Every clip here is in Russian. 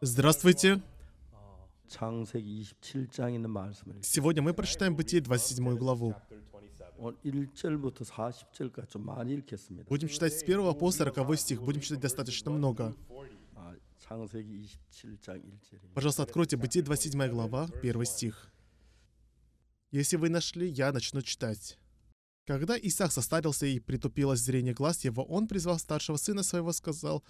Здравствуйте. Сегодня мы прочитаем Бытие 27 главу. Будем читать с 1 по 40 стих. Будем читать достаточно много. Пожалуйста, откройте Бытие 27 глава, 1 стих. Если вы нашли, я начну читать. Когда Исаак состарился и притупилось зрение глаз его, он призвал старшего сына своего, сказал,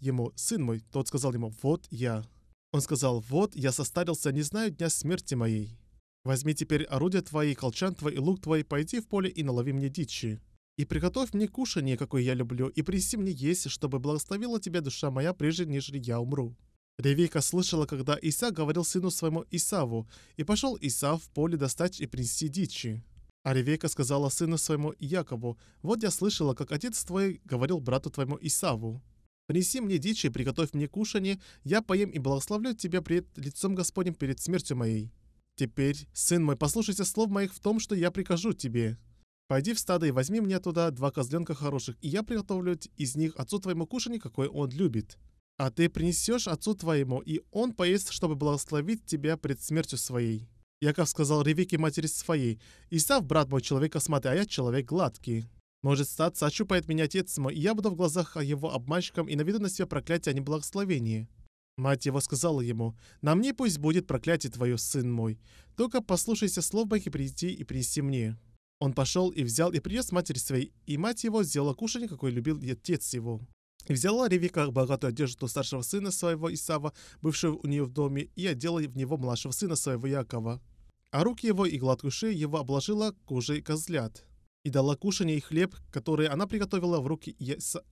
ему, «Сын мой», тот сказал ему, «Вот я». Он сказал, «Вот я состарился, не знаю дня смерти моей. Возьми теперь орудия твои, колчан твой и лук твой, пойди в поле и налови мне дичи. И приготовь мне кушанье, какое я люблю, и принеси мне есть, чтобы благословила тебя душа моя, прежде нежели я умру». Ревейка слышала, когда Иса говорил сыну своему Исаву, и пошел Иса в поле достать и принести дичи. А Ревейка сказала сыну своему Якову, «Вот я слышала, как отец твой говорил брату твоему Исаву, Принеси мне дичи, приготовь мне кушанье, я поем и благословлю тебя пред лицом Господним перед смертью моей. Теперь, сын мой, послушайся слов моих в том, что я прикажу тебе. Пойди в стадо и возьми мне туда два козленка хороших, и я приготовлю из них отцу твоему кушанье, какое он любит. А ты принесешь отцу твоему, и он поест, чтобы благословить тебя пред смертью своей». Яков сказал Ревеке матери своей, «Исав, брат мой, человек косматый, а я человек гладкий». Может статься, ощупает меня отец мой, и я буду в глазах его обманщиком и наведу на себя проклятие, а не благословение». Мать его сказала ему, «На мне пусть будет проклятие твое, сын мой. Только послушайся слов моих и приди и принеси мне». Он пошел и взял и принес матери своей, и мать его сделала кушанье, какой любил отец его. И взяла Ревика богатую одежду старшего сына своего Исава, бывшего у нее в доме, и одела в него младшего сына своего Якова. А руки его и гладкую шею его обложила кожей козлят и дала кушанье и хлеб, которые она приготовила в руки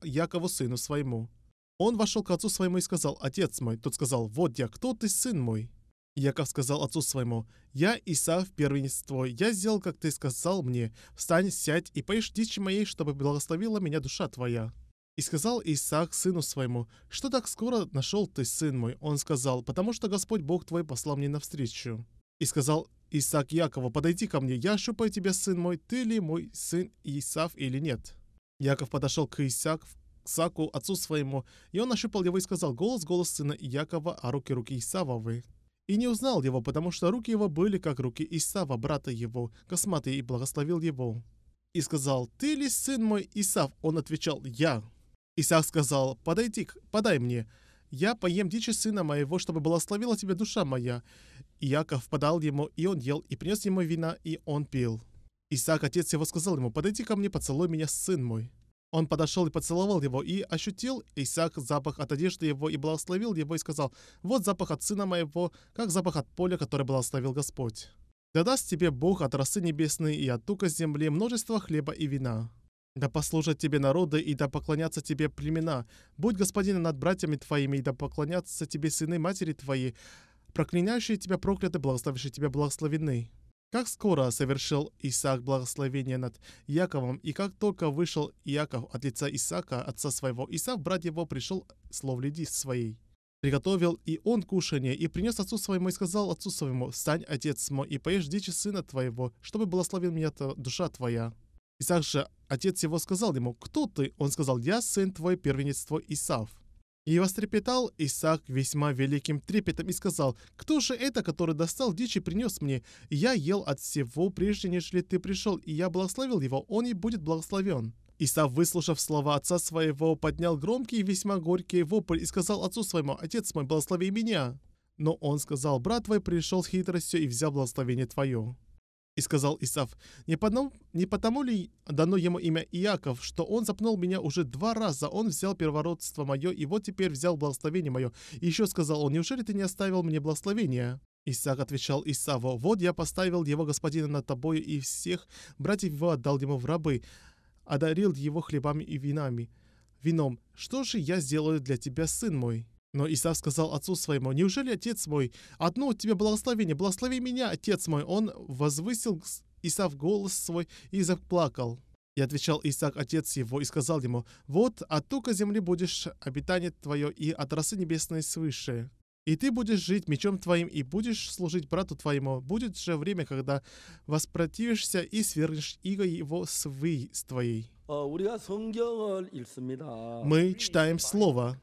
Якову сыну своему. Он вошел к отцу своему и сказал, «Отец мой». Тот сказал, «Вот я, кто ты, сын мой?» Яков сказал отцу своему, «Я Исаав первенство, я сделал, как ты сказал мне, встань, сядь и поешь дичи моей, чтобы благословила меня душа твоя». И сказал Исаак сыну своему, «Что так скоро нашел ты, сын мой?» Он сказал, «Потому что Господь Бог твой послал мне навстречу». И сказал Исаак Якова, подойди ко мне, я щупаю тебя, сын мой, ты ли мой сын Исав или нет?» Яков подошел к Исааку, к Саку, отцу своему, и он ощупал его и сказал, «Голос, голос сына Якова, а руки, руки Исавовы». И не узнал его, потому что руки его были, как руки Исава, брата его, косматый, и благословил его. И сказал, «Ты ли сын мой Исав?» Он отвечал, «Я». Исаак сказал, «Подойди, подай мне». Я поем дичи сына моего, чтобы благословила тебя душа моя». И Яков подал ему, и он ел, и принес ему вина, и он пил. Исаак, отец его, сказал ему, «Подойди ко мне, поцелуй меня, сын мой». Он подошел и поцеловал его, и ощутил Исаак запах от одежды его, и благословил его, и сказал, «Вот запах от сына моего, как запах от поля, который благословил Господь». «Да даст тебе Бог от росы небесной и от тука земли множество хлеба и вина». Да послужат тебе народы, и да поклонятся тебе племена. Будь господином над братьями твоими, и да поклонятся тебе сыны матери твои. Проклинающие тебя прокляты, благословившие тебя благословены». Как скоро совершил Исаак благословение над Яковом, и как только вышел Яков от лица Исаака, отца своего, Исаак, брат его, пришел с ловли своей. Приготовил и он кушание, и принес отцу своему, и сказал отцу своему, «Стань, отец мой, и поешь дичи сына твоего, чтобы благословил меня душа твоя». Исаак же, отец его, сказал ему, «Кто ты?» Он сказал, «Я сын твой, первенец твой Исав». И вострепетал Исаак весьма великим трепетом и сказал, «Кто же это, который достал дичь и принес мне? я ел от всего, прежде нежели ты пришел, и я благословил его, он и будет благословен». Исав, выслушав слова отца своего, поднял громкий и весьма горький вопль и сказал отцу своему, «Отец мой, благослови меня!» Но он сказал, «Брат твой пришел с хитростью и взял благословение твое». И сказал Исав, не потому, не потому ли дано ему имя Иаков, что он запнул меня уже два раза, он взял первородство мое, и вот теперь взял благословение мое. И еще сказал он, неужели ты не оставил мне благословения? Исаак отвечал Исаву, «Вот я поставил его господина над тобою, и всех братьев его отдал ему в рабы, одарил его хлебами и винами, вином. Что же я сделаю для тебя, сын мой?» Но Исав сказал отцу своему, «Неужели, отец мой, одно у тебя благословение, благослови меня, отец мой!» Он возвысил Исав голос свой и заплакал. И отвечал Исаак, отец его, и сказал ему, «Вот от тука земли будешь обитание твое, и от росы небесной свыше. И ты будешь жить мечом твоим, и будешь служить брату твоему. Будет же время, когда воспротивишься и свернешь иго его с твоей». Мы читаем Слово.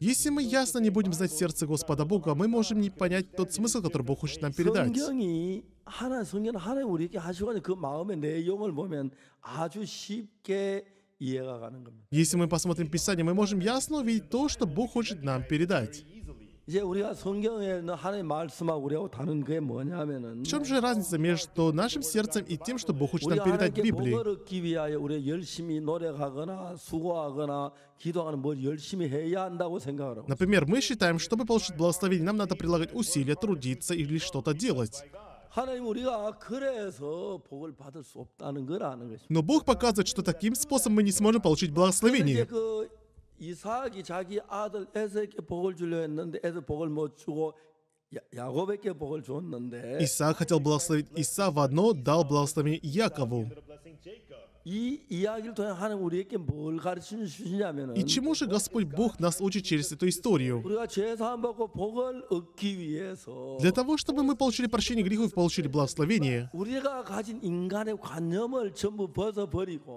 Если мы ясно не будем знать сердце Господа Бога, мы можем не понять тот смысл, который Бог хочет нам передать. Если мы посмотрим Писание, мы можем ясно увидеть то, что Бог хочет нам передать. 이제 우리가 성경에 하나님 말씀하고 우리하고 다른 그게 뭐냐면은 В чем же разница между нашим сердцем и тем, что Бог хочет нам передать в Библии? 위하여 우리 열심히 노력하거나 수고하거나 기도하는 뭘 열심히 해야 한다고 생각을 하고. Например, мы считаем, чтобы получить благословение, нам надо прилагать усилия, трудиться или что-то делать. Но Бог показывает, что таким способом мы не сможем получить благословение. 이삭이 자기 아들 에서에게 복을 주려 했는데 에서 복을 못 주고 Исаак хотел благословить Иса в одно, дал благословение Якову. И чему же Господь Бог нас учит через эту историю? Для того, чтобы мы получили прощение грехов и получили благословение,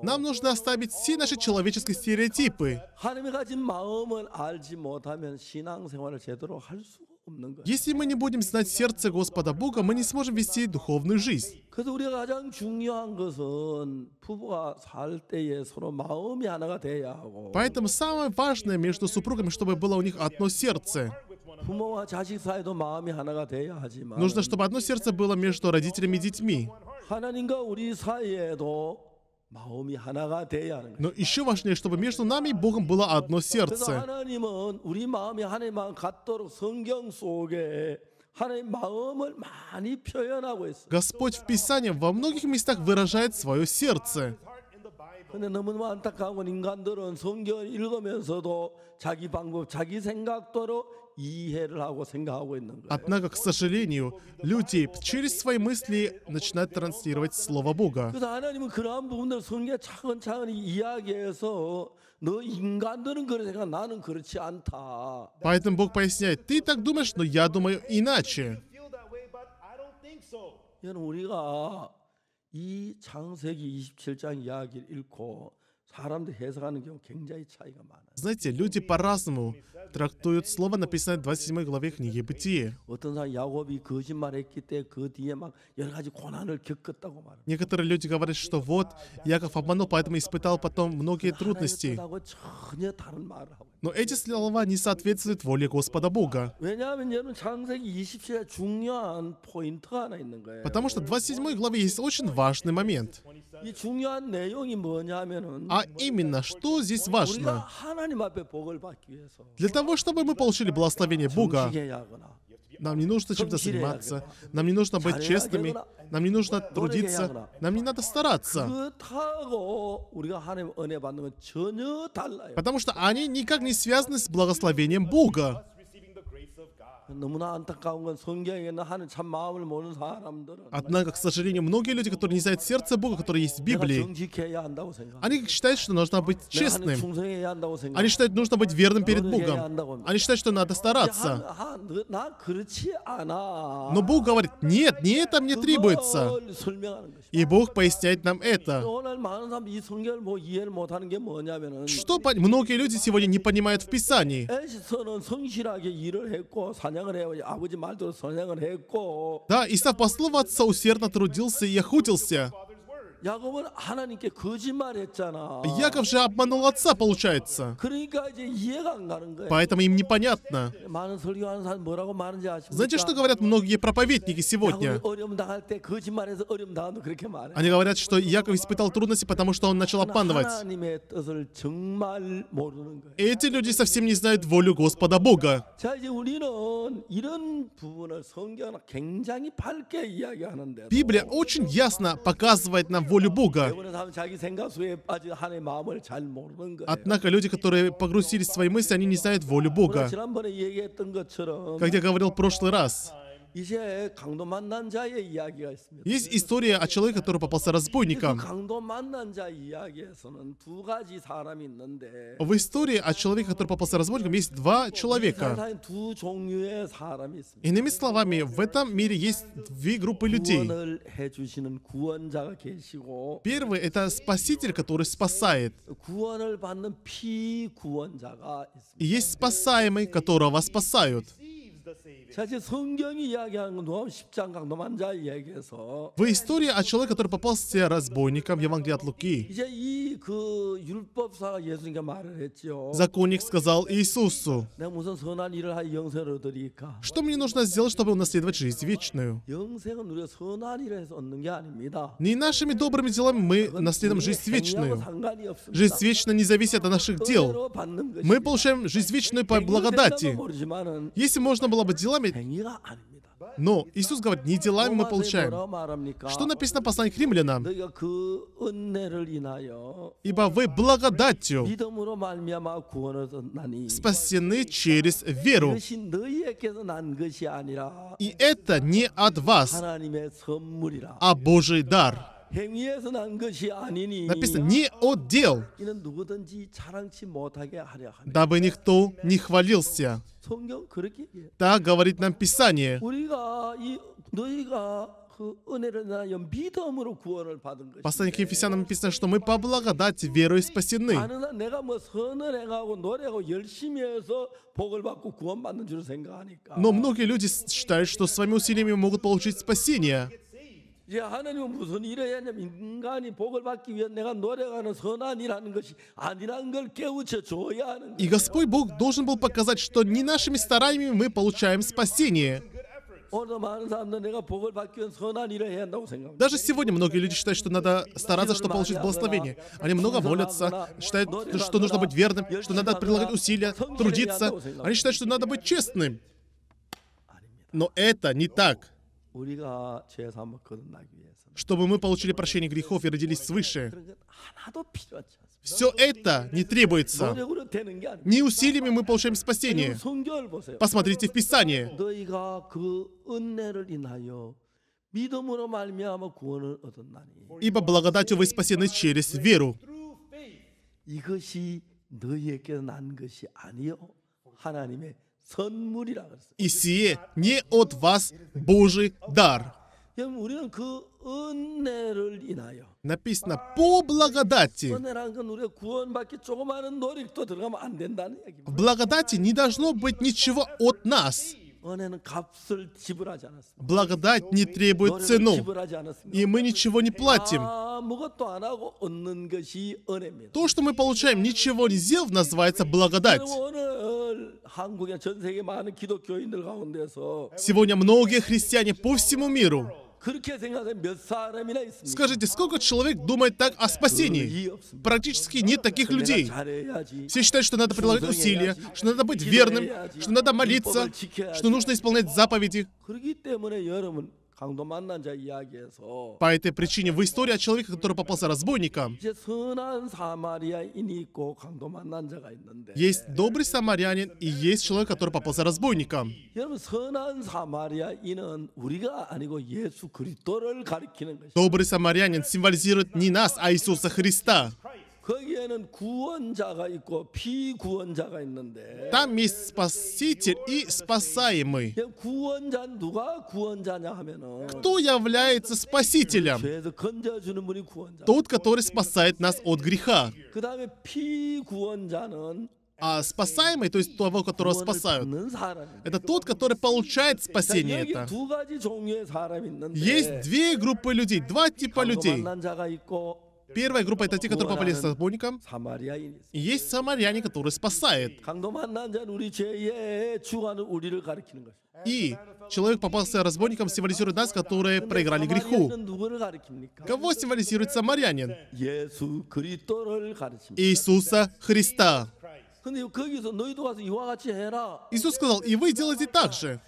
нам нужно оставить все наши человеческие стереотипы. Если мы не будем знать сердце Господа Бога, мы не сможем вести духовную жизнь. Поэтому самое важное между супругами, чтобы было у них одно сердце. Нужно, чтобы одно сердце было между родителями и детьми. Но еще важнее, чтобы между нами и Богом было одно сердце. Господь в Писании во многих местах выражает свое сердце. 근데 너무 안타까운 인간들은 성경을 읽으면서도 자기 방법, 자기 생각대로 Однако, к сожалению, люди через свои мысли начинают транслировать Слово Бога. Поэтому Бог поясняет, ты так думаешь, но я думаю иначе. 우리가 창세기 27장 이야기를 읽고 знаете, люди по-разному трактуют слово, написанное в 27 главе книги Бытие. Некоторые люди говорят, что вот, Яков обманул, поэтому испытал потом многие трудности. Но эти слова не соответствуют воле Господа Бога. Потому что в 27 главе есть очень важный момент. А именно, что здесь важно? Для того, чтобы мы получили благословение Бога, нам не нужно чем-то заниматься. Нам не нужно быть честными. Нам не нужно трудиться. Нам не надо стараться. Потому что они никак не связаны с благословением Бога. Однако, к сожалению, многие люди, которые не знают сердце Бога, которые есть в Библии, они считают, что нужно быть честным. Они считают, что нужно быть верным перед Богом. Они считают, что надо стараться. Но Бог говорит, нет, не это мне требуется. И Бог поясняет нам это. Что многие люди сегодня не понимают в Писании? Да, и став послом отца, усердно трудился и охотился. Яков же обманул отца, получается. Поэтому им непонятно. Знаете, что говорят многие проповедники сегодня? Они говорят, что Яков испытал трудности, потому что он начал обманывать. Эти люди совсем не знают волю Господа Бога. Библия очень ясно показывает нам волю Бога. Однако люди, которые погрузились в свои мысли, они не знают волю Бога. Как я говорил в прошлый раз, есть история о человеке, который попался разбойником. В истории о человеке, который попался разбойником, есть два человека. Иными словами, в этом мире есть две группы людей. Первый — это Спаситель, который спасает. И есть спасаемый, которого спасают. Кстати, в истории о человеке, который попался разбойником в Евангелии от Луки, законник сказал Иисусу, что мне нужно сделать, чтобы унаследовать жизнь вечную? Не нашими добрыми делами мы наследуем жизнь вечную. Жизнь вечная не зависит от наших дел. Мы получаем жизнь вечную по благодати. Если можно было было бы делами... Но Иисус говорит, не делами мы получаем. Что написано в послании к римлянам? Ибо вы благодатью спасены через веру. И это не от вас, а Божий дар. Написано, не от дел, дабы никто не хвалился. Так говорит нам Писание. Послание к Ефесянам написано, что мы по благодати верой спасены. Но многие люди считают, что своими усилиями могут получить спасение. 이제 하나님은 무슨 일을 했냐면 인간이 복을 받기 위해 내가 노력하는 선한 일하는 것이 아니라는 걸 깨우쳐 줘야 하는 И Господь Бог должен был показать, что не нашими стараниями мы получаем спасение. Даже сегодня многие люди считают, что надо стараться, чтобы получить благословение. Они много молятся, считают, что нужно быть верным, что надо прилагать усилия, трудиться. Они считают, что надо быть честным. Но это не так чтобы мы получили прощение грехов и родились свыше. Все это не требуется. Не усилиями мы получаем спасение. Посмотрите в Писание. Ибо благодатью вы спасены через веру. 이것이 하나님의 и сие не от вас Божий дар. Написано «по благодати». В благодати не должно быть ничего от нас. Благодать не требует цену, и мы ничего не платим. То, что мы получаем, ничего не сделав, называется благодать. Сегодня многие христиане по всему миру Скажите, сколько человек думает так о спасении? Практически нет таких людей. Все считают, что надо прилагать усилия, что надо быть верным, что надо молиться, что нужно исполнять заповеди. По этой причине в истории о человеке, который попался разбойником, есть добрый самарянин и есть человек, который попался разбойником. Добрый самарянин символизирует не нас, а Иисуса Христа. 거기에는 구원자가 있고 비구원자가 있는데 Там есть спаситель и спасаемый. 구원자 누가 구원자냐 하면은 Кто является спасителем? Тот, который спасает нас от греха. 그다음에 비구원자는 А спасаемый, то есть того, которого спасают, это тот, который получает спасение это. Есть две группы людей, два типа людей. Первая группа это те, которые попали с разбойником. И есть самаряне, которые спасает. И человек попался разбойником символизирует нас, которые проиграли греху. Кого символизирует самарянин? Иисуса Христа. Иисус сказал, и вы делайте так же.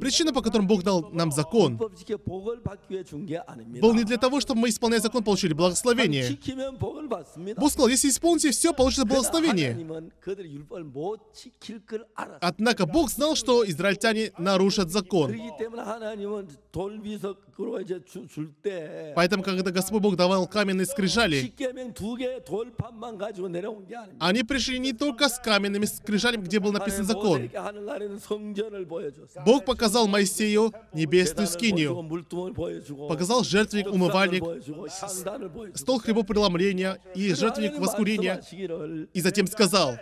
Причина, по которой Бог дал нам закон, был не для того, чтобы мы, исполняя закон, получили благословение. Бог сказал, если исполните все, получится благословение. Однако Бог знал, что израильтяне нарушат закон. Поэтому, когда Господь Бог давал каменные скрижали, они пришли не только с каменными скрижалями, где был написан закон. Бог показал Моисею небесную скинию, показал жертвенник, умывальник, стол хлебопреломления и жертвенник воскурения, и затем сказал,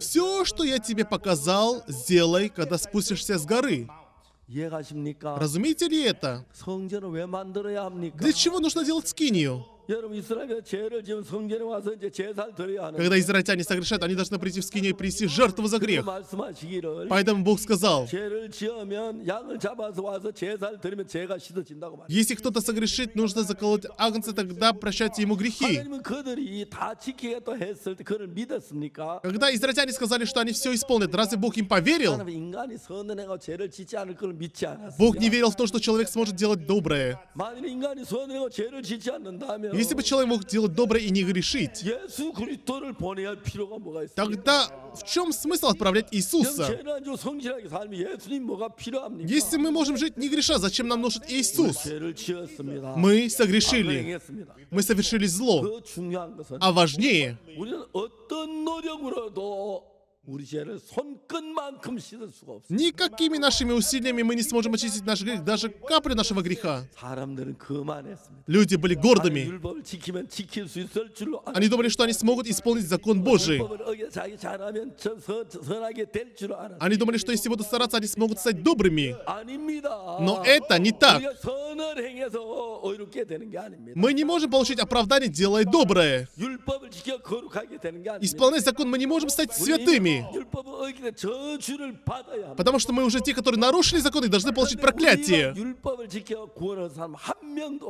Все, что я тебе показал, сделай, когда спустишься с горы. Разумеете ли это? Для чего нужно делать скинию? Когда израильтяне согрешат, они должны прийти в скине и принести жертву за грех. Поэтому Бог сказал, если кто-то согрешит, нужно заколоть агнца, тогда прощать ему грехи. Когда израильтяне сказали, что они все исполнят, разве Бог им поверил? Бог не верил в то, что человек сможет делать доброе. Если бы человек мог делать доброе и не грешить, тогда в чем смысл отправлять Иисуса? Если мы можем жить не греша, зачем нам нужен Иисус? Мы согрешили. Мы совершили зло. А важнее, Никакими нашими усилиями мы не сможем очистить наш грех, даже капли нашего греха. Люди были гордыми. Они думали, что они смогут исполнить закон Божий. Они думали, что если будут стараться, они смогут стать добрыми. Но это не так. Мы не можем получить оправдание, делая доброе. Исполнять закон мы не можем стать святыми. Потому что мы уже те, которые нарушили закон и должны получить проклятие.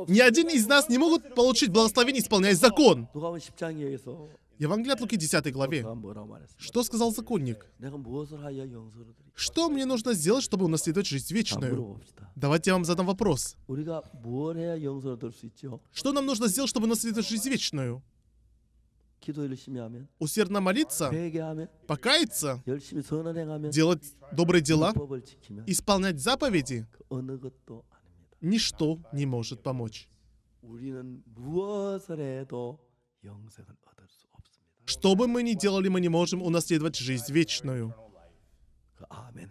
Ни один из нас не могут получить благословение, исполняя закон. Евангелие от Луки 10 главе. Что сказал законник? Что мне нужно сделать, чтобы унаследовать жизнь вечную? Давайте я вам задам вопрос. Что нам нужно сделать, чтобы унаследовать жизнь вечную? усердно молиться, покаяться, делать добрые дела, исполнять заповеди, ничто не может помочь. Что бы мы ни делали, мы не можем унаследовать жизнь вечную. Аминь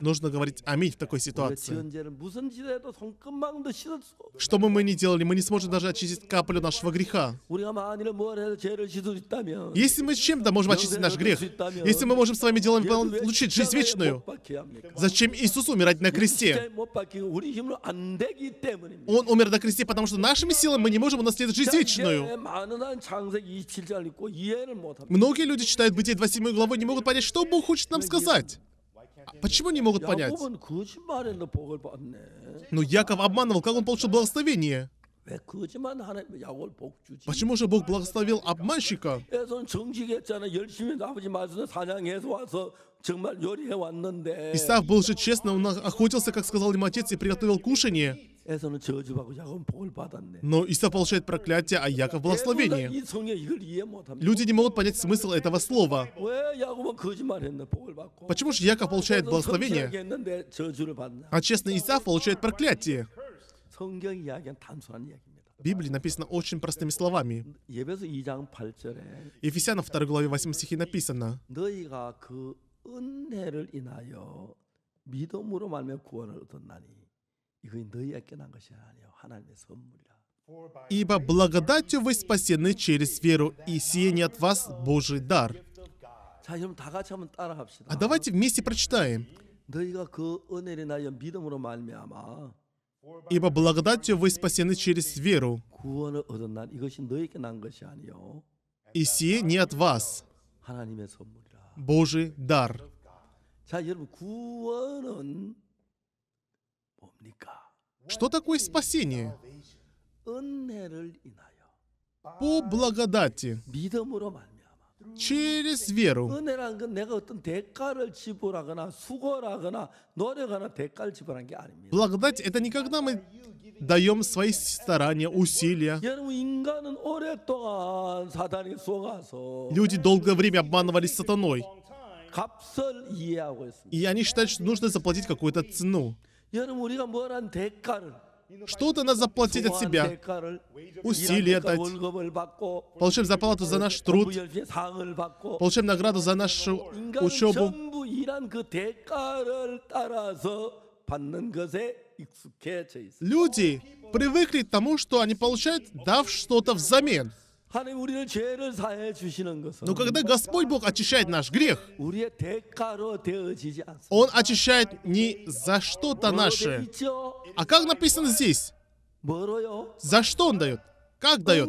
нужно говорить аминь в такой ситуации. Что бы мы ни делали, мы не сможем даже очистить каплю нашего греха. Если мы чем-то можем очистить наш грех, если мы можем своими делами получить жизнь вечную, зачем Иисус умирать на кресте? Он умер на кресте, потому что нашими силами мы не можем унаследовать жизнь вечную. Многие люди читают Бытие 27 главу и не могут понять, что Бог хочет нам сказать. А почему не могут понять? Но ну, Яков обманывал, как он получил благословение. Э, почему же Бог благословил обманщика? Э, а Исаак был же честно, он охотился, как сказал ему отец, и приготовил кушание. Но Иса получает проклятие, а Яков благословение. Люди не могут понять смысл этого слова. Почему же Яков получает благословение, а честный Иса получает проклятие? В Библии написано очень простыми словами. Ефесянам 2 главе 8 стихе написано, «너희가 믿음으로 말며 구원을 얻었나니». Ибо благодатью вы спасены через веру, и сие не от вас Божий дар. А давайте вместе прочитаем. Ибо благодатью вы спасены через веру. И сие не от вас. Божий дар. Что такое спасение? По благодати, через веру. Благодать — это не когда мы даем свои старания, усилия. Люди долгое время обманывались сатаной. И они считают, что нужно заплатить какую-то цену. Что-то надо заплатить от себя. Усилия дать. Получаем зарплату за наш труд. получим награду за нашу учебу. Люди привыкли к тому, что они получают, дав что-то взамен. Но ну, когда Господь Бог очищает наш грех, Он очищает не за что-то наше. А как написано здесь? За что Он дает? Как дает?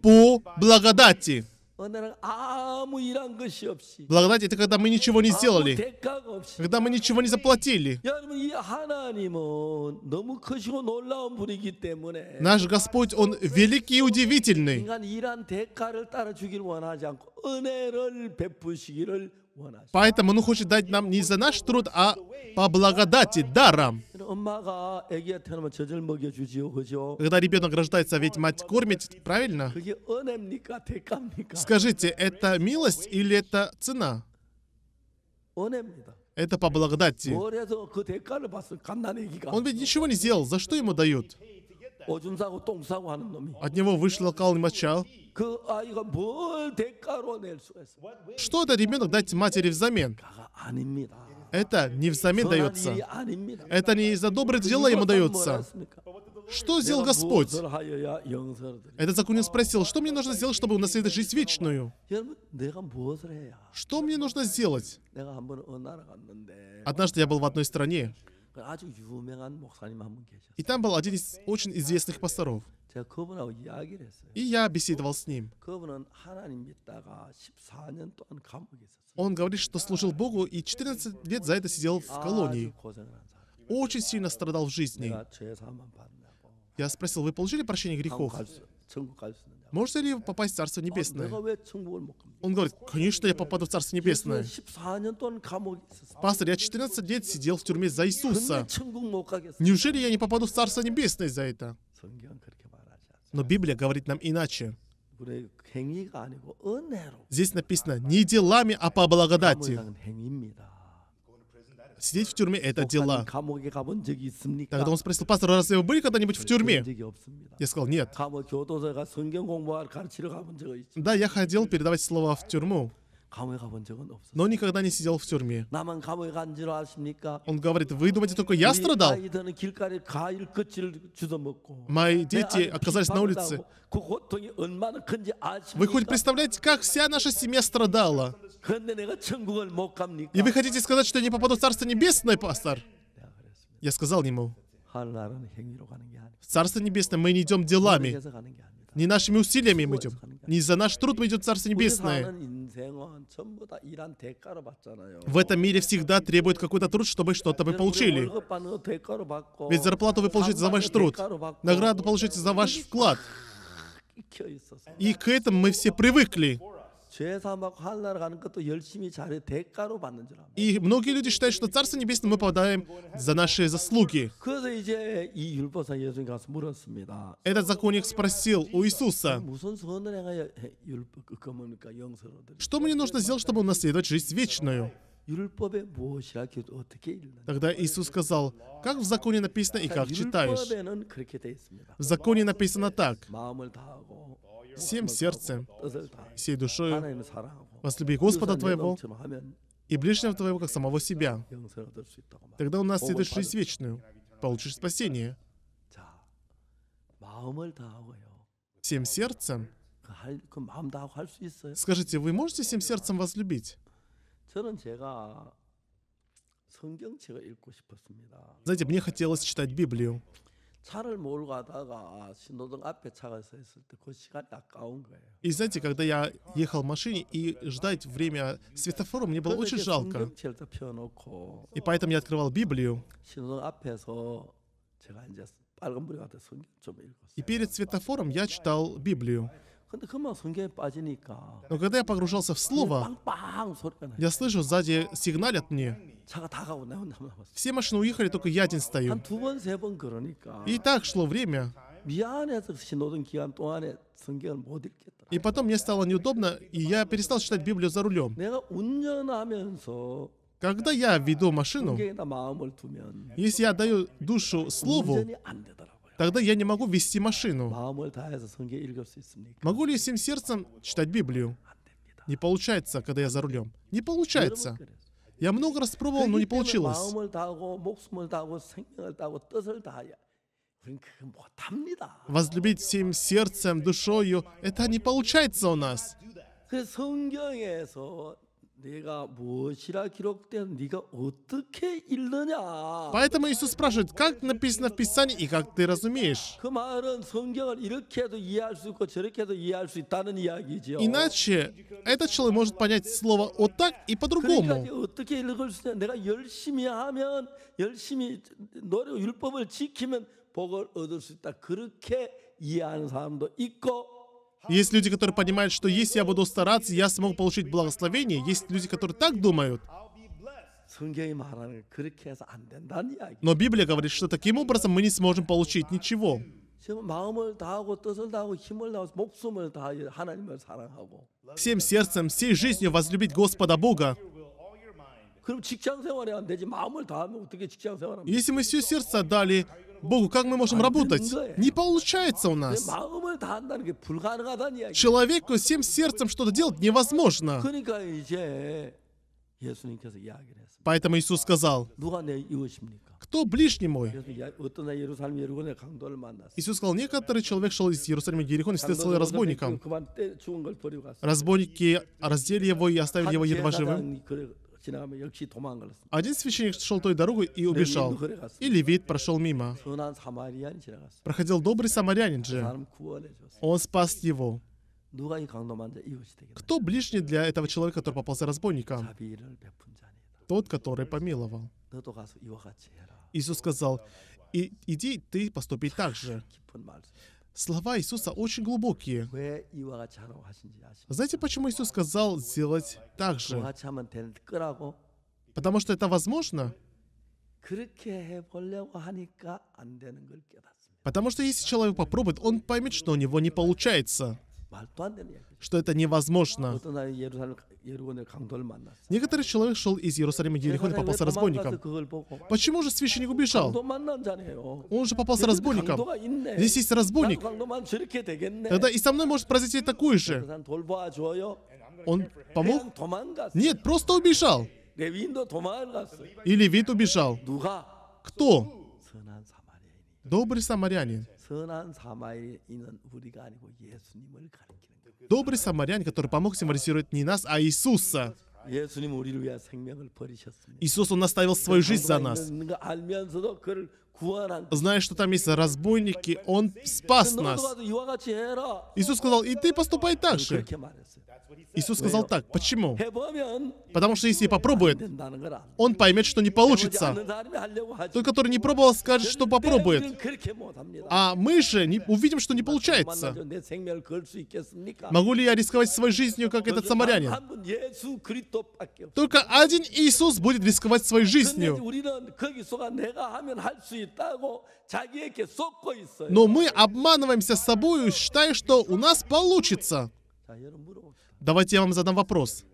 По благодати. Благодать — это когда мы ничего не сделали, когда мы ничего не заплатили. Наш Господь, Он великий и удивительный. Поэтому Он хочет дать нам не за наш труд, а по благодати, даром. Когда ребенок рождается, ведь мать кормит, правильно? Скажите, это милость или это цена? Это по благодати. Он ведь ничего не сделал, за что ему дают? От него вышел кал мочал. Что этот ребенок дать матери взамен? Это не взамен дается. Это не за добрые дела ему дается. Что сделал Господь? Этот законник спросил, что мне нужно сделать, чтобы унаследовать жизнь вечную? Что мне нужно сделать? Однажды я был в одной стране. И там был один из очень известных пасторов. И я беседовал с ним. Он говорит, что служил Богу и 14 лет за это сидел в колонии. Очень сильно страдал в жизни. Я спросил, вы получили прощение грехов? Можно ли попасть в Царство Небесное? А, Он говорит, конечно, я попаду в Царство Небесное. Пастор, я 14 лет сидел в тюрьме за Иисуса. Неужели я не попаду в Царство Небесное за это? Но Библия говорит нам иначе. Здесь написано не делами, а по благодати. Сидеть в тюрьме — это дела. Тогда он спросил, пастор, а разве вы были когда-нибудь в тюрьме? Я сказал, нет. Да, я ходил передавать слова в тюрьму. Но никогда не сидел в тюрьме. Он говорит, вы думаете, только я страдал? Мои дети оказались на улице. Вы хоть представляете, как вся наша семья страдала? И вы хотите сказать, что я не попаду в Царство Небесное, пастор? Я сказал ему, в Царство Небесное мы не идем делами. Не нашими усилиями мы идем. Не за наш труд мы идем Царство Небесное. В этом мире всегда требует какой-то труд, чтобы что-то вы получили. Ведь зарплату вы получите за ваш труд. Награду получите за ваш вклад. И к этому мы все привыкли. И многие люди считают, что Царство Небесное мы попадаем за наши заслуги. Этот законник спросил у Иисуса, что мне нужно сделать, чтобы унаследовать жизнь вечную? Тогда Иисус сказал, как в законе написано и как читаешь. В законе написано так всем сердцем, всей душою, возлюби Господа твоего и ближнего твоего, как самого себя. Тогда у нас светишь жизнь вечную, получишь спасение. Всем сердцем. Скажите, вы можете всем сердцем возлюбить? Знаете, мне хотелось читать Библию. 차를 몰고 가다가 신호등 앞에 차가 서 있을 때 시간이 아까운 거예요. И знаете, когда я ехал в машине и ждать время светофора мне было очень жалко. И поэтому я открывал Библию. 신호등 앞에서 제가 이제 빨간 불이 성경 좀 읽었어요. И перед светофором я читал Библию. Но когда я погружался в слово, я слышу сзади сигналят мне. Все машины уехали, только я один стою. И так шло время. И потом мне стало неудобно, и я перестал читать Библию за рулем. Когда я веду машину, если я даю душу Слову, Тогда я не могу вести машину. Могу ли я всем сердцем читать Библию? Не получается, когда я за рулем. Не получается. Я много раз пробовал, но не получилось. Возлюбить всем сердцем, душою, это не получается у нас. 내가 무엇이라 기록된 네가 어떻게 읽느냐? Поэтому Иисус спрашивает, как написано в Писании и как ты разумеешь? 그 말은 성경을 이렇게도 이해할 수 있고 저렇게도 이해할 수 있다는 이야기죠. Иначе этот человек может понять слово вот так и по-другому. 어떻게 읽을 수 있냐? 내가 열심히 하면 열심히 노력 율법을 지키면 복을 얻을 수 있다. 그렇게 이해하는 사람도 있고 есть люди, которые понимают, что если я буду стараться, я смогу получить благословение. Есть люди, которые так думают. Но Библия говорит, что таким образом мы не сможем получить ничего. Всем сердцем, всей жизнью возлюбить Господа Бога. Если мы все сердце отдали Богу, как мы можем работать? Не получается у нас. Человеку всем сердцем что-то делать невозможно. Поэтому Иисус сказал, кто ближний мой? Иисус сказал, некоторый человек шел из Иерусалима в Иерихон и встретил разбойником. Разбойники раздели его и оставили его едва живым. Один священник шел той дорогой и убежал, и левит прошел мимо. Проходил добрый самарянин же. Он спас его. Кто ближний для этого человека, который попался разбойником? Тот, который помиловал. Иисус сказал, «Иди, ты поступи так же». Слова Иисуса очень глубокие. Знаете, почему Иисус сказал сделать так же? Потому что это возможно. Потому что если человек попробует, он поймет, что у него не получается, что это невозможно. Некоторый человек шел из Иерусалима в Ерихон и попался разбойником. Почему же священник убежал? Он же попался разбойником. Здесь есть разбойник. Тогда и со мной может произойти такое же. Он помог? Нет, просто убежал. И левит убежал. Кто? Добрый самарянин. 선한 사마인은 우리가 아니고 예수님을 가리켜. Добрый самарянин, который помог символизировать не нас, а Иисуса. Иисус, Он оставил свою жизнь за нас зная, что там есть разбойники, он спас нас. Иисус сказал, и ты поступай так же. Иисус сказал так. Почему? Потому что если попробует, он поймет, что не получится. Тот, который не пробовал, скажет, что попробует. А мы же не, увидим, что не получается. Могу ли я рисковать своей жизнью, как этот самарянин? Только один Иисус будет рисковать своей жизнью. Но мы обманываемся собою, считая, что у нас получится. Давайте я вам задам вопрос.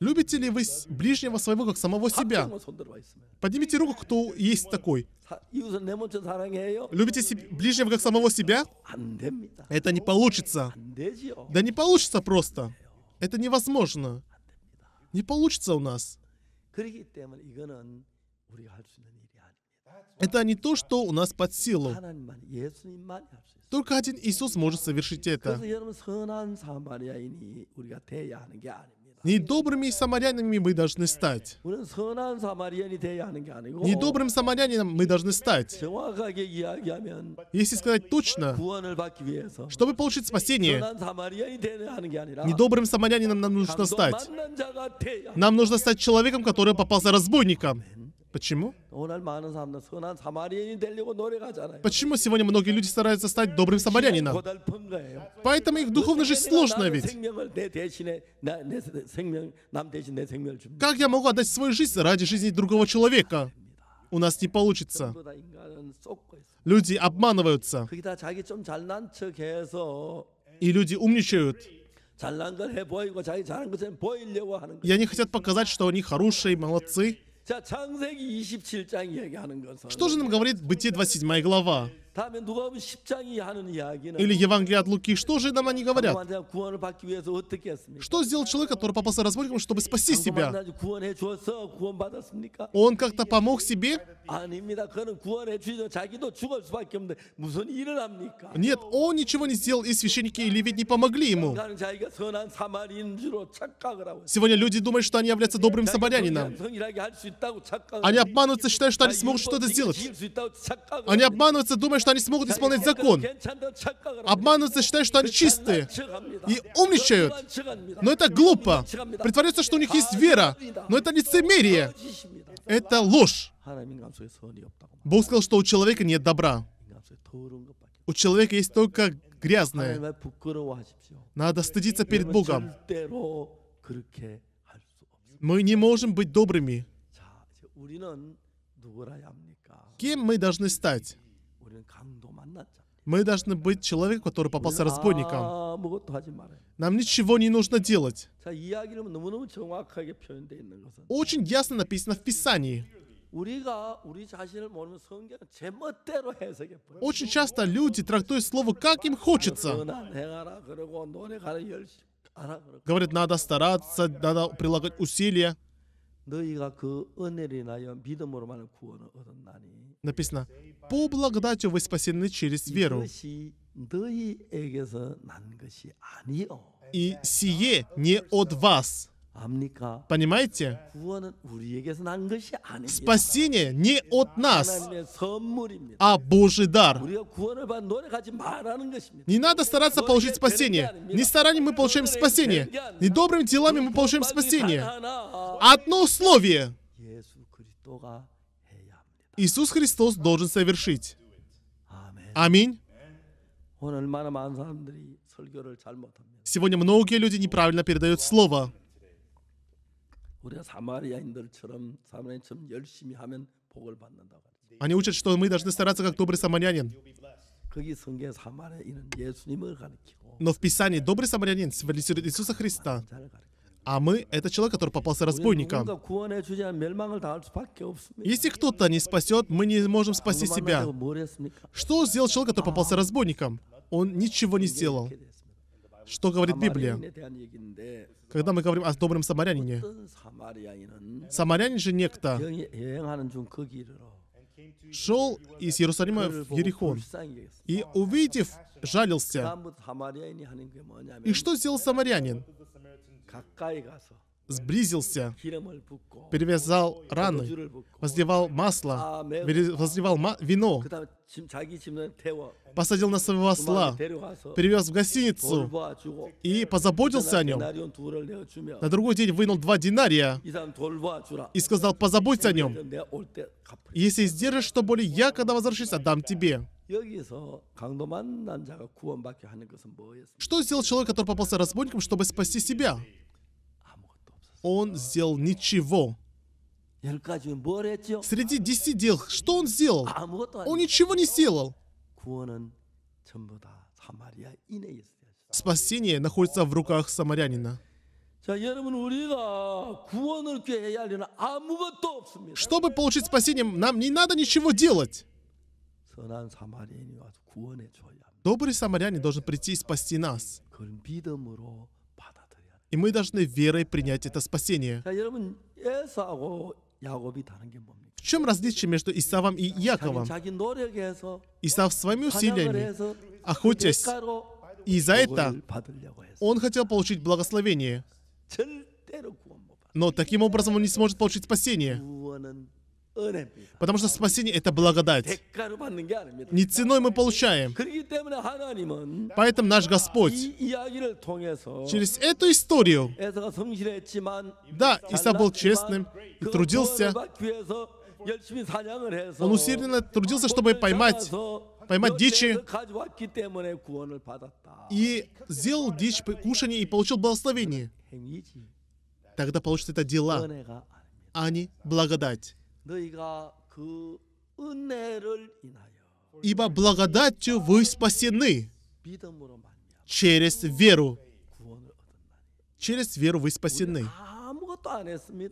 Любите ли вы ближнего своего как самого себя? Поднимите руку, кто есть такой. Любите себе, ближнего как самого себя? Это не получится. Да не получится просто. Это невозможно. Не получится у нас. Это не то, что у нас под силу. Только один Иисус может совершить это. И добрыми самарянами мы должны стать. Недобрым самарянином мы должны стать. Если сказать точно, чтобы получить спасение, недобрым самарянином нам нужно стать. Нам нужно стать человеком, который попался разбойником. Почему? Почему сегодня многие люди стараются стать добрым самарянином? Поэтому их духовная жизнь сложная ведь. Как я могу отдать свою жизнь ради жизни другого человека? У нас не получится. Люди обманываются. И люди умничают. И они хотят показать, что они хорошие, молодцы. Что же нам говорит Бытие 27 глава? Или Евангелие от Луки, что же нам они говорят? Что сделал человек, который попался разбойником, чтобы спасти себя? Он как-то помог себе? Нет, он ничего не сделал, и священники и левит не помогли ему. Сегодня люди думают, что они являются добрым самарянином. Они обманываются, считая, что они смогут что-то сделать. Они обманываются, думая, что что они смогут исполнять закон. Обманываются, считают, что они чистые. И умничают. Но это глупо. Притворяются, что у них есть а, вера. Но это лицемерие. Это ложь. Бог сказал, что у человека нет добра. У человека есть только грязное. Надо стыдиться перед Богом. Мы не можем быть добрыми. Кем мы должны стать? Мы должны быть человеком, который попался разбойником. Нам ничего не нужно делать. Очень ясно написано в Писании. Очень часто люди трактуют слово, как им хочется. Говорят, надо стараться, надо прилагать усилия. Написано, «По благодати вы спасены через веру». И сие не от вас, Понимаете? Спасение не от нас, а Божий дар. Не надо стараться получить спасение. Не старанием мы получаем спасение. Не добрыми делами мы получаем спасение. Одно условие. Иисус Христос должен совершить. Аминь. Сегодня многие люди неправильно передают слово. 우리가 사마리아인들처럼 사마리아인처럼 열심히 하면 복을 받는다고 Они учат, что мы должны стараться как добрый самарянин. Но в Писании добрый самарянин символизирует Иисуса Христа. А мы — это человек, который попался разбойником. Если кто-то не спасет, мы не можем спасти себя. Что сделал человек, который попался разбойником? Он ничего не сделал. Что говорит Библия? Когда мы говорим о добром самарянине, самарянин же некто шел из Иерусалима в Ерихон и, увидев, жалился. И что сделал самарянин? сблизился, перевязал раны, воздевал масло, воздевал ма вино, посадил на своего осла, перевез в гостиницу и позаботился о нем. На другой день вынул два динария и сказал, позаботься о нем. Если сдержишь, что более, я, когда возвращусь, отдам тебе. Что сделал человек, который попался разбойником, чтобы спасти себя? он сделал ничего. Среди десяти дел, что он сделал? Он ничего не сделал. Спасение находится в руках самарянина. Чтобы получить спасение, нам не надо ничего делать. Добрый самарянин должен прийти и спасти нас. И мы должны верой принять это спасение. В чем различие между Исавом и Яковом? Исав своими усилиями, охотясь, и за это он хотел получить благословение. Но таким образом он не сможет получить спасение. Потому что спасение — это благодать. Не ценой мы получаем. Поэтому наш Господь через эту историю, да, Иса был честным и трудился, он усиленно трудился, чтобы поймать поймать дичи и сделал дичь кушание и получил благословение. Тогда получит это дела, а не благодать. Ибо благодатью вы спасены через веру. Через веру вы спасены.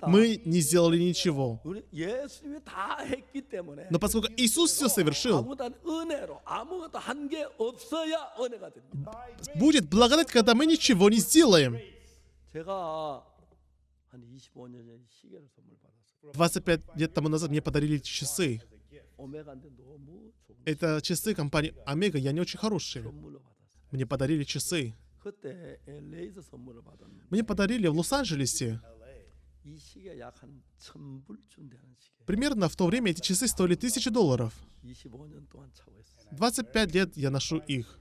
Мы не сделали ничего. Но поскольку Иисус все совершил, будет благодать, когда мы ничего не сделаем. 25 лет тому назад мне подарили часы. Это часы компании Омега, я не очень хорошие. Мне подарили часы. Мне подарили в Лос-Анджелесе. Примерно в то время эти часы стоили тысячи долларов. 25 лет я ношу их.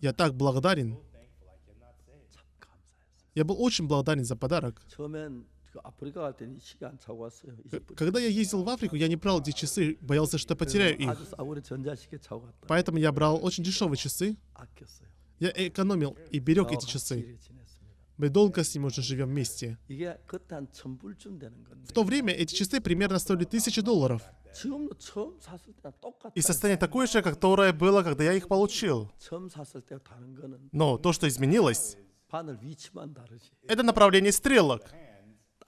Я так благодарен. Я был очень благодарен за подарок. «А а э, когда я ездил в Африку, я не брал эти часы, боялся, что э, потеряю их. А Поэтому я брал очень дешевые часы. Я экономил и берег эти часы. Мы долго с ним уже живем вместе. В то время эти часы примерно стоили тысячи долларов. И состояние такое же, которое было, когда я их получил. Но то, что изменилось, это направление стрелок.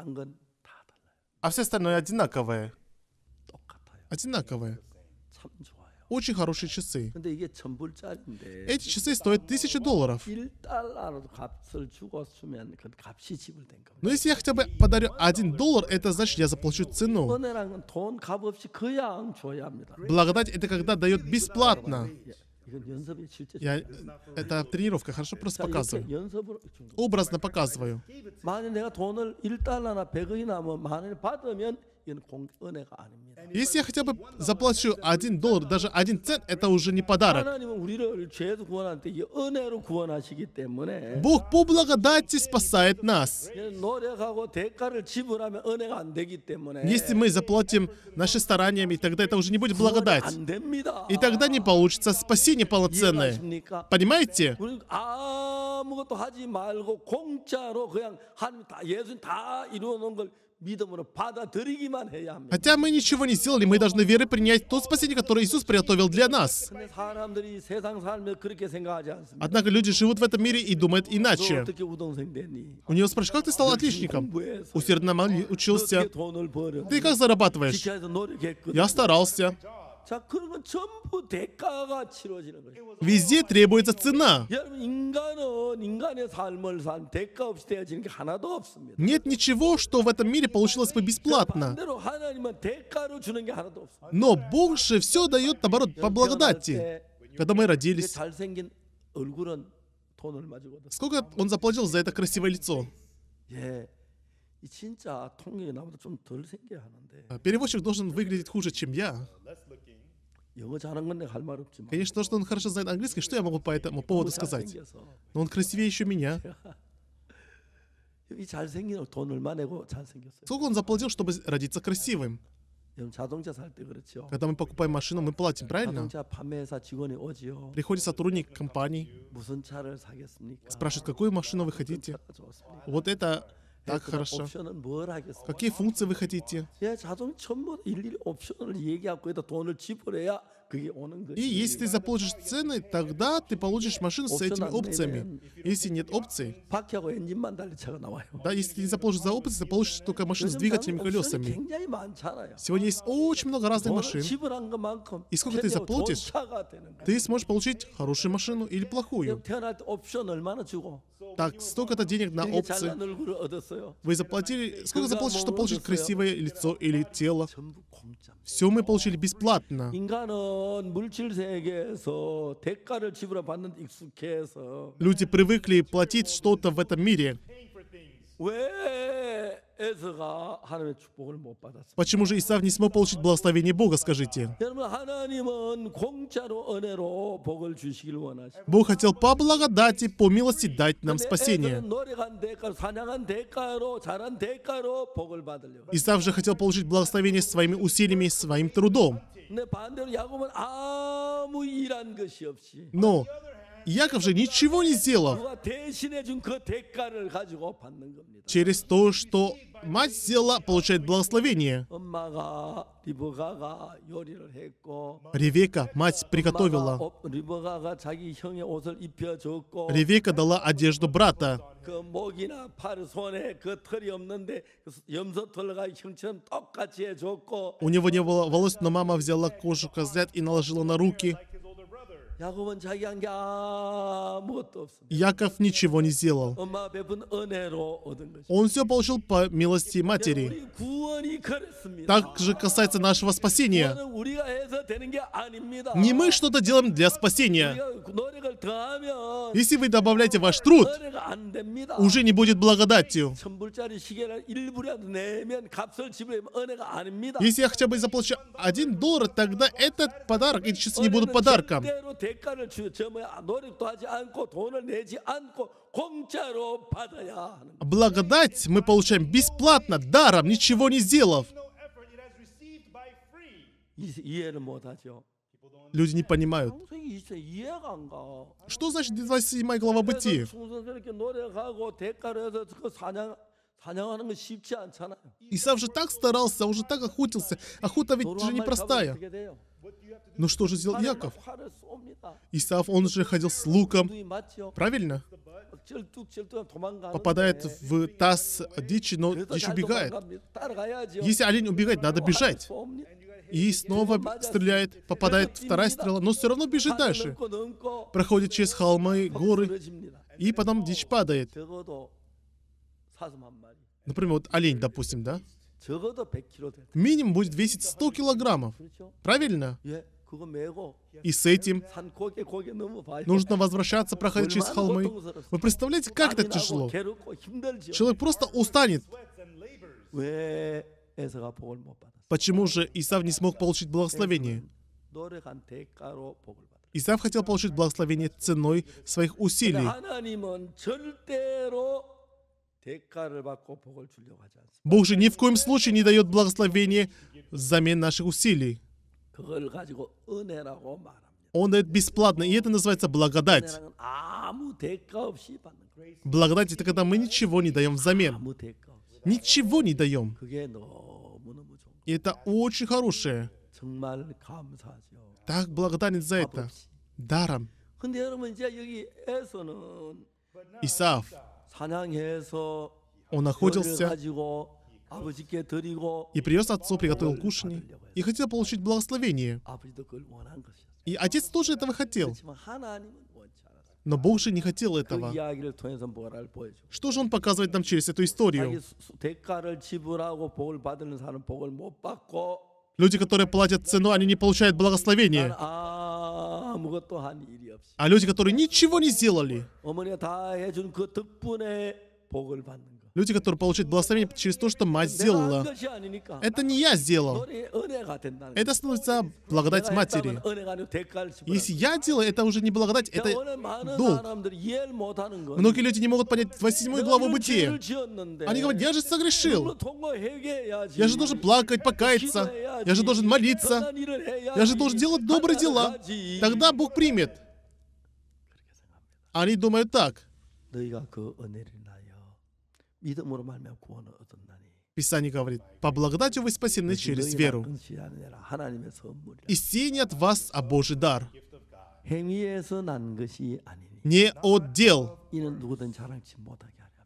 딴건다 달라요. Овсе 똑같아요. Одинаковые. 참 좋아요. Очень хорошие часы. 근데 이게 천불짜리인데. Эти часы стоят тысячу долларов. 1달러라도 값을 주고 그 값이 지불된 겁니다. Но если я хотя бы подарю один доллар, это значит я заплачу цену. 은혜랑은 돈값 그냥 줘야 합니다. Благодать это когда дает бесплатно. Я... Это тренировка, хорошо просто показываю. Образно показываю. Если я хотя бы заплачу один доллар, даже один цент, это уже не подарок. Бог по благодати спасает нас. Если мы заплатим наши стараниями, тогда это уже не будет благодать. И тогда не получится спасение полноценное. Понимаете? Хотя мы ничего не сделали, мы должны веры принять то спасение, которое Иисус приготовил для нас. Однако люди живут в этом мире и думают иначе. У него спрашивают, как ты стал отличником? Усердно учился. Ты как зарабатываешь? Я старался. Везде требуется цена. Нет ничего, что в этом мире получилось бы бесплатно. Но Бог же все дает, наоборот, по благодати. Когда мы родились, сколько Он заплатил за это красивое лицо? Переводчик должен выглядеть хуже, чем я. Конечно, то, что он хорошо знает английский, что я могу по этому поводу сказать? Но он красивее еще меня. Сколько он заплатил, чтобы родиться красивым? Когда мы покупаем машину, мы платим, правильно? Приходит сотрудник компании, спрашивает, какую машину вы хотите. Вот это так хорошо. Какие функции вы хотите? И если ты заплатишь цены, тогда ты получишь машину с этими опциями. Если нет опций, да, если ты не заплатишь за опции, ты получишь только машину с двигателями и колесами. Сегодня есть очень много разных машин. И сколько ты заплатишь, ты сможешь получить хорошую машину или плохую. Так, столько-то денег на опции. Вы заплатили... Сколько заплатишь, чтобы получить красивое лицо или тело? Все мы получили бесплатно. Люди привыкли платить что-то в этом мире. Почему же Исав не смог получить благословение Бога, скажите? Бог хотел по благодати, по милости дать нам спасение. Исав же хотел получить благословение своими усилиями, своим трудом. 근 반대로 야곱은 아무 일한 것이 없이. No, Яков же, ничего не сделал. через то, что мать сделала, получает благословение. Ревека, мать приготовила. Ревека дала одежду брата. У него не было волос, но мама взяла кожу козлят и наложила на руки. Яков ничего не сделал. Он все получил по милости матери. Также касается нашего спасения. Не мы что-то делаем для спасения. Если вы добавляете ваш труд, уже не будет благодатью. Если я хотя бы заплачу один доллар, тогда этот подарок, эти часы не будут подарком. 대가를 점어야 노력도 하지 않고 돈을 내지 않고 공짜로 받아야 하는 Благодать мы получаем бесплатно, даром, ничего не сделав. 이해를 못하죠. Люди не понимают. Что значит 27 глава Бытия? Исав же так старался, он же так охотился. Охота ведь же непростая. Ну что же сделал Яков? Исаав, он же ходил с луком, ну правильно? Попадает э, в э, таз э, дичи, но дичь убегает. Если олень убегает, надо бежать. И снова стреляет, попадает вторая стрела, но все равно бежит дальше. Проходит через холмы, горы, и потом дичь падает. Например, вот олень, допустим, да? Минимум будет весить 100 килограммов. Правильно? И с этим нужно возвращаться, проходить через холмы. Вы представляете, как это тяжело? Человек просто устанет. Почему же Исав не смог получить благословение? Исав хотел получить благословение ценой своих усилий. Бог же ни в коем случае не дает благословения взамен наших усилий. Он дает бесплатно, и это называется благодать. Благодать — это когда мы ничего не даем взамен. Ничего не даем. И это очень хорошее. Так благодарен за это. Даром. Исаф, он находился и привез отцу, приготовил кушани, и хотел получить благословение. И отец тоже этого хотел. Но Бог же не хотел этого. Что же Он показывает нам через эту историю? Люди, которые платят цену, они не получают благословения. А люди, которые ничего не сделали, Люди, которые получают благословение через то, что мать сделала. Это не я сделал. Это становится благодать матери. Если я делаю, это уже не благодать, это долг. Многие люди не могут понять 27 главу Бытия. Они говорят, я же согрешил. Я же должен плакать, покаяться. Я же должен молиться. Я же должен делать добрые дела. Тогда Бог примет. Они думают так. Писание говорит, «По благодати вы спасены через веру». И не от вас, а Божий дар. Не от дел,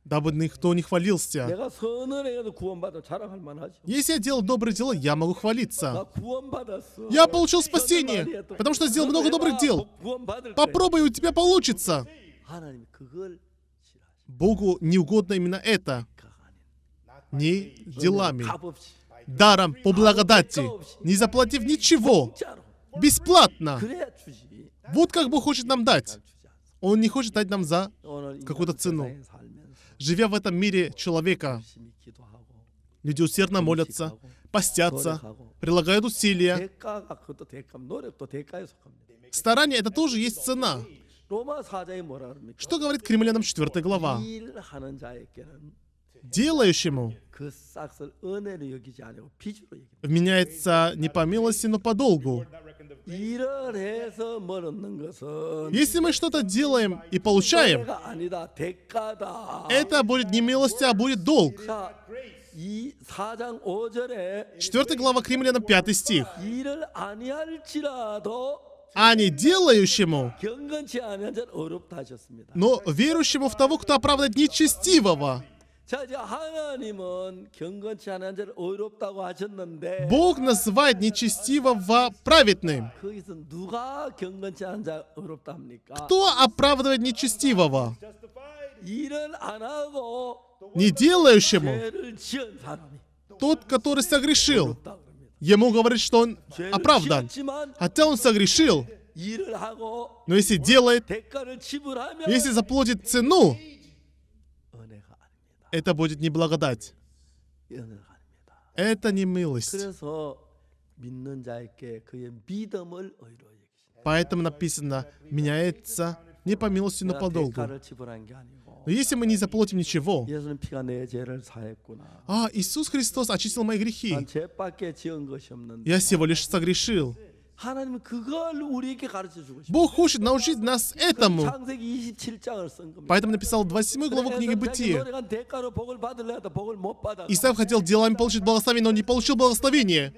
дабы никто не хвалился. Если я делал добрые дела, я могу хвалиться. Я получил спасение, потому что сделал много добрых дел. Попробуй, у тебя получится. Богу не угодно именно это, не делами, даром, по благодати, не заплатив ничего, бесплатно. Вот как Бог хочет нам дать. Он не хочет дать нам за какую-то цену. Живя в этом мире человека, люди усердно молятся, постятся, прилагают усилия. Старание — это тоже есть цена. Что говорит Кремлянам 4 глава? Делающему вменяется не по милости, но по долгу. Если мы что-то делаем и получаем, это будет не милость, а будет долг. Четвертая глава Кремлянам, пятый стих а не делающему, но верующему в того, кто оправдает нечестивого. Бог называет нечестивого праведным. Кто оправдывает нечестивого? Не делающему. Тот, который согрешил. Ему говорит, что он оправдан. Хотя а он согрешил. Но если делает, если заплатит цену, это будет не благодать. Это не милость. Поэтому написано, меняется не по милости, но по долгу. Но если мы не заплатим ничего, а, Иисус Христос очистил мои грехи. Я всего лишь согрешил. Бог хочет научить нас этому. Поэтому написал 27 главу книги Бытия. Исаак хотел делами получить благословение, но не получил благословение.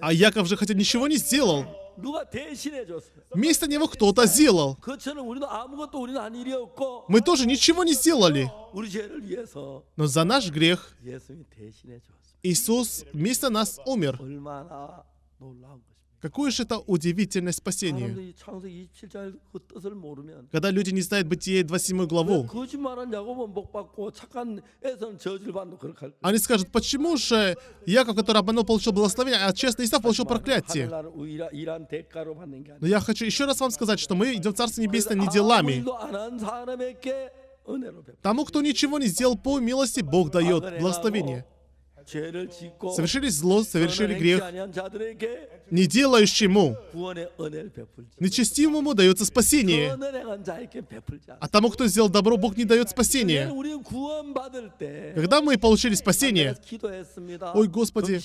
А Яков же хотя ничего не сделал. Вместо него кто-то сделал. Мы тоже ничего не сделали. Но за наш грех Иисус вместо нас умер. Какое же это удивительное спасение, когда люди не знают Бытие 27 главу. Они скажут, почему же Яков, который обманул, получил благословение, а честный Исав получил проклятие? Но я хочу еще раз вам сказать, что мы идем в Царство Небесное не делами. Тому, кто ничего не сделал по милости, Бог дает благословение совершили зло, совершили грех, не делающему, нечестивому дается спасение. А тому, кто сделал добро, Бог не дает спасения. Когда мы получили спасение, ой, Господи,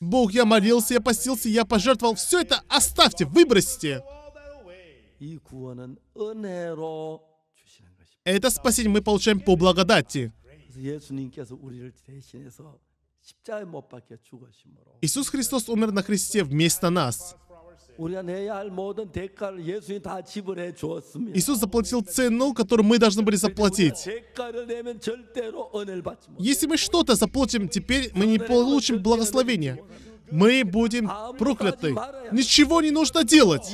Бог, я молился, я постился, я пожертвовал. Все это оставьте, выбросьте. Это спасение мы получаем по благодати. Иисус Христос умер на кресте вместо нас. Иисус заплатил цену, которую мы должны были заплатить. Если мы что-то заплатим, теперь мы не получим благословения мы будем прокляты. Ничего не нужно делать.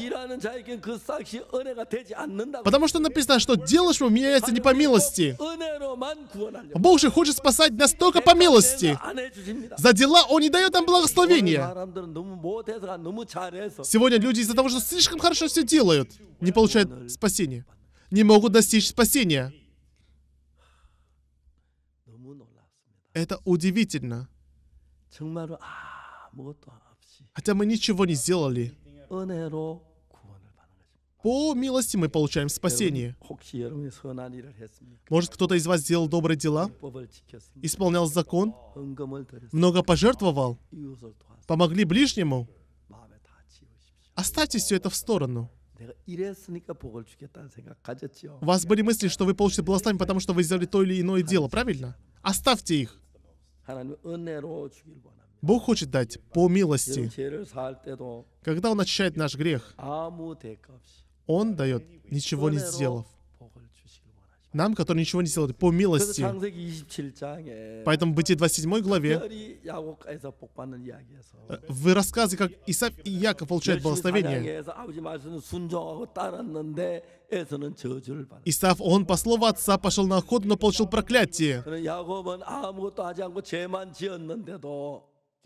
Потому что написано, что делаешь у меня это не по милости. Бог же хочет спасать нас только по милости. За дела Он не дает нам благословения. Сегодня люди из-за того, что слишком хорошо все делают, не получают спасения. Не могут достичь спасения. Это удивительно. Хотя мы ничего не сделали. По милости мы получаем спасение. Может, кто-то из вас сделал добрые дела, исполнял закон, много пожертвовал, помогли ближнему. Оставьте все это в сторону. У вас были мысли, что вы получите благословение, потому что вы сделали то или иное дело, правильно? Оставьте их. Бог хочет дать по милости. Когда Он очищает наш грех, Он дает, ничего не сделав. Нам, которые ничего не сделали, по милости. Поэтому в Бытие 27 главе э, в рассказе, как Исаак и Яков получают благословение. Исаак, он по слову отца пошел на охоту, но получил проклятие.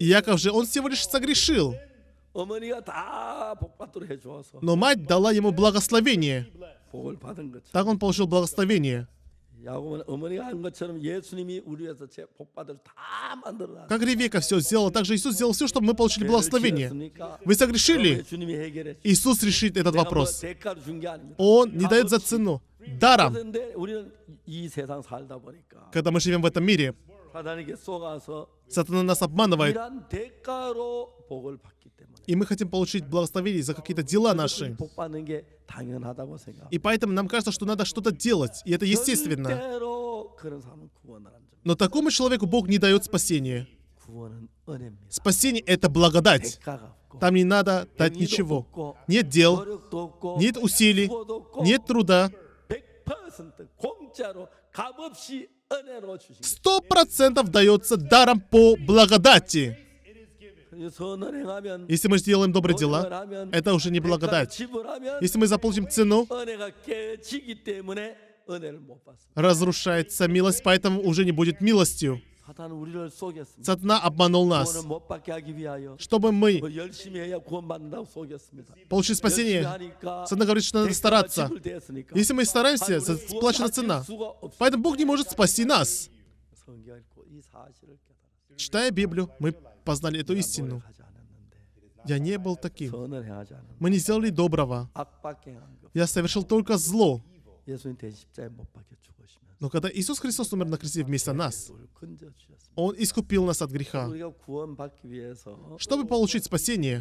И Яков же, он всего лишь согрешил. «А, Но мать дала ему благословение. Так он получил благословение. Как Ревека все сделала, так же Иисус сделал все, чтобы мы получили благословение. Вы согрешили? Иисус решит этот вопрос. Он не дает за цену. Даром. Когда мы живем в этом мире, Сатана нас обманывает. И мы хотим получить благословение за какие-то дела наши. И поэтому нам кажется, что надо что-то делать, и это естественно. Но такому человеку Бог не дает спасения. Спасение — это благодать. Там не надо дать ничего. Нет дел, нет усилий, нет труда. Сто процентов дается даром по благодати. Если мы сделаем добрые дела, это уже не благодать. Если мы заплатим цену, разрушается милость, поэтому уже не будет милостью. Сатана обманул нас, чтобы мы получили спасение. Сатана говорит, что надо стараться. Если мы стараемся, заплачена цена. Поэтому Бог не может спасти нас. Читая Библию, мы познали эту истину. Я не был таким. Мы не сделали доброго. Я совершил только зло. Но когда Иисус Христос умер на кресте вместо нас, Он искупил нас от греха. Чтобы получить спасение,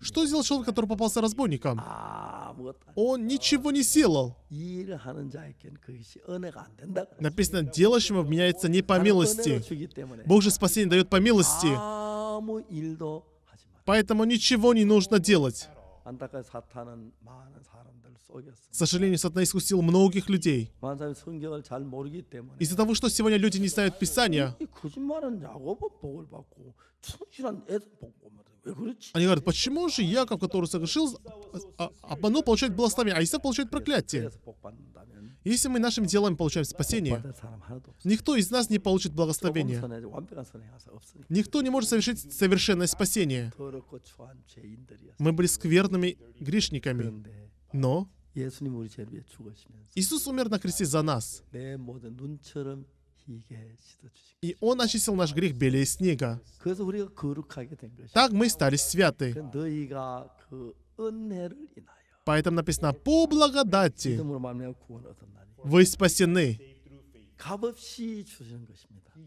что сделал человек, который попался разбойником? Он ничего не сделал. Написано, делающему вменяется не по милости. Бог же спасение дает по милости. Поэтому ничего не нужно делать. К сожалению, сатана искусил многих людей. Из-за того, что сегодня люди не знают Писания, они говорят, почему же Яков, который согрешил, а, а, обманул, получает благословение, а Исаак получает проклятие? Если мы нашим делом получаем спасение, никто из нас не получит благословения. Никто не может совершить совершенное спасение. Мы были скверными грешниками. Но Иисус умер на кресте за нас. И Он очистил наш грех белее снега. Так мы стали святы. Поэтому написано, по благодати вы спасены.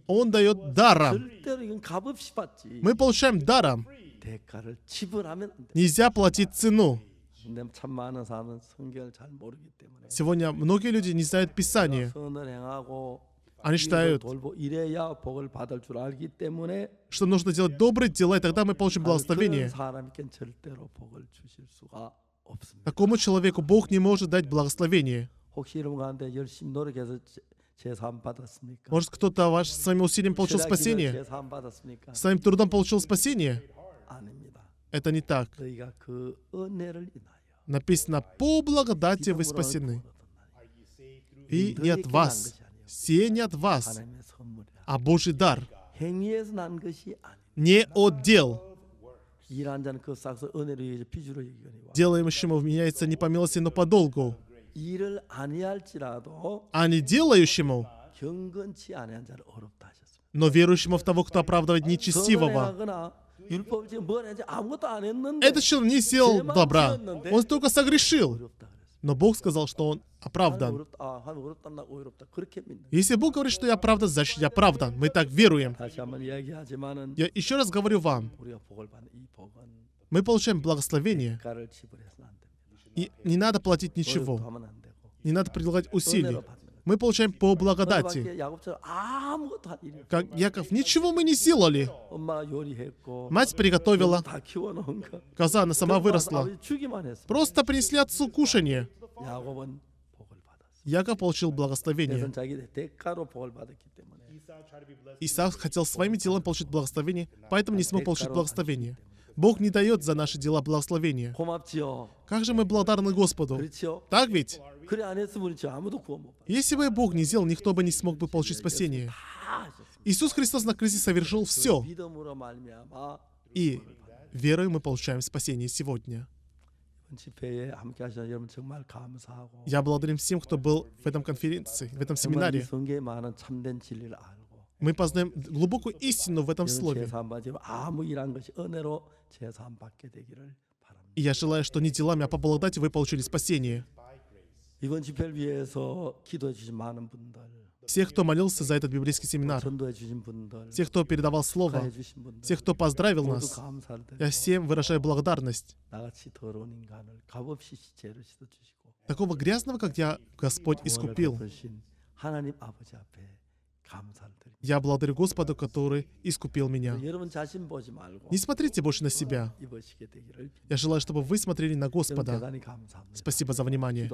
Он дает даром. Мы получаем даром. Нельзя платить цену. Сегодня многие люди не знают Писание. Они считают, что нужно делать добрые дела, и тогда мы получим благословение. Такому человеку Бог не может дать благословение. Может, кто-то ваш вами усилием получил спасение? с вами трудом получил спасение? Это не так. Написано, по благодати вы спасены. И не от вас. Все не от вас, а Божий дар. Не от дел, Дело вменяется не по милости, но по долгу. А не делающему, но верующему в того, кто оправдывает нечестивого. Этот человек не сделал добра, он только согрешил. Но Бог сказал, что он оправдан. Ah, er er Если Бог говорит, что я оправдан, значит я оправдан. Мы так веруем. Я еще раз говорю вам, мы получаем благословение, и не надо платить ничего. Не надо прилагать er усилий мы получаем по благодати. Как Яков, ничего мы не сделали. Мать приготовила. Ну, Коза, она сама выросла. Просто принесли отцу кушание. Яков получил благословение. Исаак хотел своими делами получить благословение, поэтому не смог получить благословение. Бог не дает за наши дела благословения. Как же мы благодарны Господу? Так ведь? Если бы Бог не сделал, никто бы не смог бы получить спасение. Иисус Христос на крысе совершил все. И верой мы получаем спасение сегодня. Я благодарен всем, кто был в этом конференции, в этом семинаре. Мы познаем глубокую истину в этом слове. И я желаю, что не делами, а по благодати вы получили спасение. Всех, кто молился за этот библейский семинар, всех, кто передавал слово, всех, кто поздравил нас, я всем выражаю благодарность. Такого грязного, как я, Господь искупил. Я благодарю Господу, который искупил меня. Не смотрите больше на себя. Я желаю, чтобы вы смотрели на Господа. Спасибо за внимание.